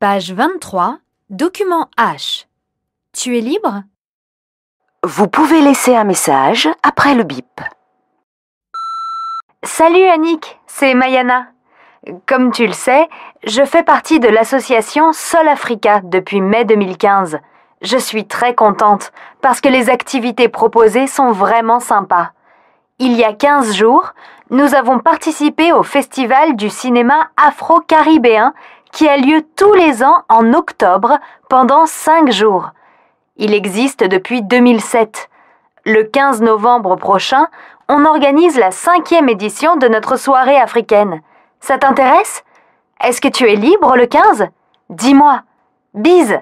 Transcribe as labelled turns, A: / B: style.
A: Page 23, document H. Tu es libre
B: Vous pouvez laisser un message après le bip.
C: Salut Annick, c'est Mayana. Comme tu le sais, je fais partie de l'association Sol Africa depuis mai 2015. Je suis très contente parce que les activités proposées sont vraiment sympas. Il y a 15 jours, nous avons participé au festival du cinéma afro-caribéen qui a lieu tous les ans en octobre pendant cinq jours. Il existe depuis 2007. Le 15 novembre prochain, on organise la cinquième édition de notre soirée africaine. Ça t'intéresse Est-ce que tu es libre le 15 Dis-moi. Bise